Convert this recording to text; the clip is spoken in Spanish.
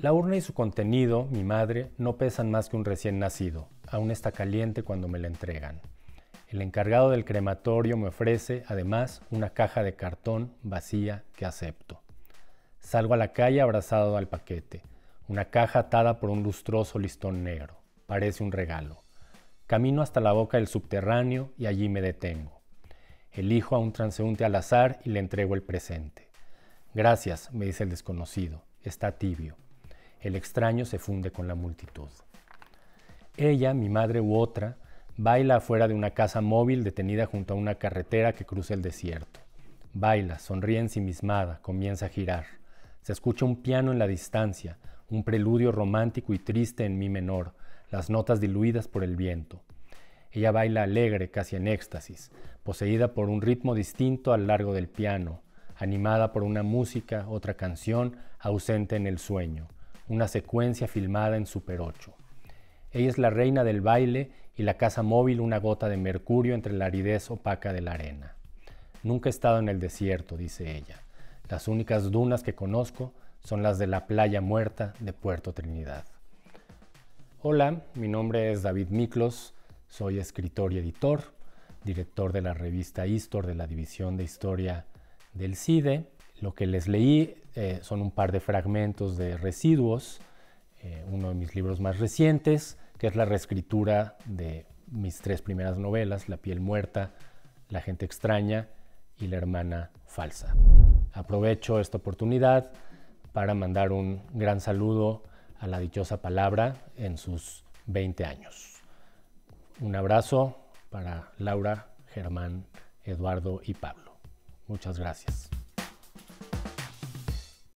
La urna y su contenido, mi madre, no pesan más que un recién nacido. Aún está caliente cuando me la entregan. El encargado del crematorio me ofrece, además, una caja de cartón vacía que acepto. Salgo a la calle abrazado al paquete, una caja atada por un lustroso listón negro. Parece un regalo. Camino hasta la boca del subterráneo y allí me detengo. Elijo a un transeúnte al azar y le entrego el presente. Gracias, me dice el desconocido. Está tibio. El extraño se funde con la multitud. Ella, mi madre u otra, baila afuera de una casa móvil detenida junto a una carretera que cruza el desierto. Baila, sonríe ensimismada, comienza a girar. Se escucha un piano en la distancia, un preludio romántico y triste en mi menor, las notas diluidas por el viento. Ella baila alegre, casi en éxtasis, poseída por un ritmo distinto al largo del piano, animada por una música, otra canción, ausente en el sueño una secuencia filmada en Super 8. Ella es la reina del baile y la casa móvil una gota de mercurio entre la aridez opaca de la arena. Nunca he estado en el desierto, dice ella. Las únicas dunas que conozco son las de la playa muerta de Puerto Trinidad. Hola, mi nombre es David Miklos, soy escritor y editor, director de la revista Histor de la División de Historia del CIDE lo que les leí eh, son un par de fragmentos de Residuos, eh, uno de mis libros más recientes, que es la reescritura de mis tres primeras novelas, La piel muerta, La gente extraña y La hermana falsa. Aprovecho esta oportunidad para mandar un gran saludo a la dichosa palabra en sus 20 años. Un abrazo para Laura, Germán, Eduardo y Pablo. Muchas gracias.